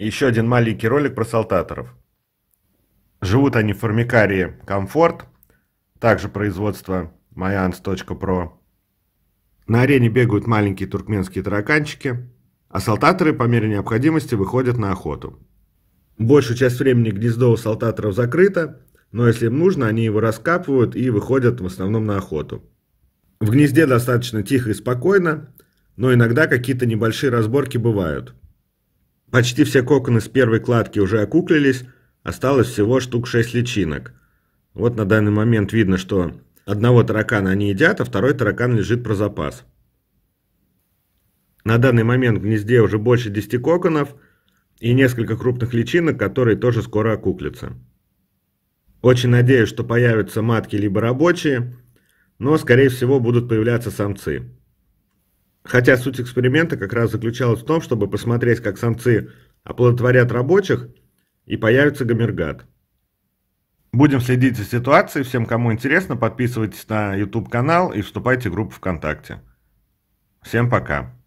Еще один маленький ролик про салтаторов. Живут они в формикарии «Комфорт», также производство mayans.pro. На арене бегают маленькие туркменские тараканчики, а салтаторы по мере необходимости выходят на охоту. Большую часть времени гнездо у салтаторов закрыто, но если им нужно, они его раскапывают и выходят в основном на охоту. В гнезде достаточно тихо и спокойно, но иногда какие-то небольшие разборки бывают – Почти все коконы с первой кладки уже окуклились, осталось всего штук 6 личинок. Вот на данный момент видно, что одного таракана они едят, а второй таракан лежит про запас. На данный момент в гнезде уже больше 10 коконов и несколько крупных личинок, которые тоже скоро окуклятся. Очень надеюсь, что появятся матки либо рабочие, но, скорее всего, будут появляться самцы. Хотя суть эксперимента как раз заключалась в том, чтобы посмотреть, как самцы оплодотворят рабочих и появится гомергат. Будем следить за ситуацией. Всем, кому интересно, подписывайтесь на YouTube-канал и вступайте в группу ВКонтакте. Всем пока.